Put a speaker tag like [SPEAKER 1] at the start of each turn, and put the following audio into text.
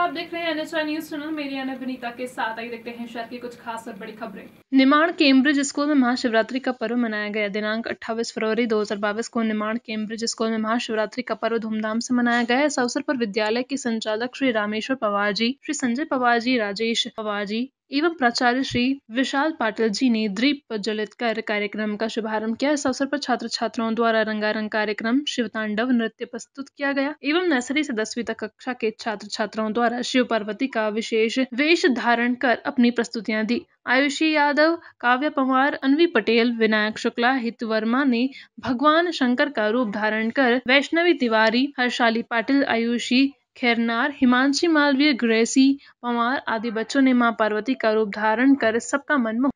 [SPEAKER 1] आप देख रहे हैं एनएचआर न्यूज चैनल मेरी अन विनीता के साथ आई देखते हैं शहर की कुछ खास और बड़ी खबरें निमाण केम्ब्रिज स्कूल में महाशिवरात्रि का पर्व मनाया गया दिनांक 28 फरवरी 2022 को निमाण केम्ब्रिज स्कूल में महाशिवरात्रि का पर्व धूमधाम से मनाया गया इस अवसर पर विद्यालय के संचालक श्री रामेश्वर पवार जी श्री संजय पवार जी राजेश पवार जी एवं प्राचार्य श्री विशाल पाटिल जी ने द्वीप प्रज्वलित कर कार्यक्रम का शुभारंभ किया इस अवसर पर छात्र छात्राओं द्वारा रंगारंग कार्यक्रम शिव तांडव नृत्य प्रस्तुत किया गया एवं नर्सरी से दसवीं तक कक्षा के छात्र छात्राओं द्वारा शिव पार्वती का विशेष वेश धारण कर अपनी प्रस्तुतियां दी आयुषी यादव काव्य पंवार अनवी पटेल विनायक शुक्ला हित वर्मा ने भगवान शंकर का रूप धारण कर वैष्णवी तिवारी हर्षाली पाटिल आयुषी खैरनार हिमांशी मालवीय ग्रेसी पंवार आदि बच्चों ने मां पार्वती का रूप धारण कर सबका मन मोह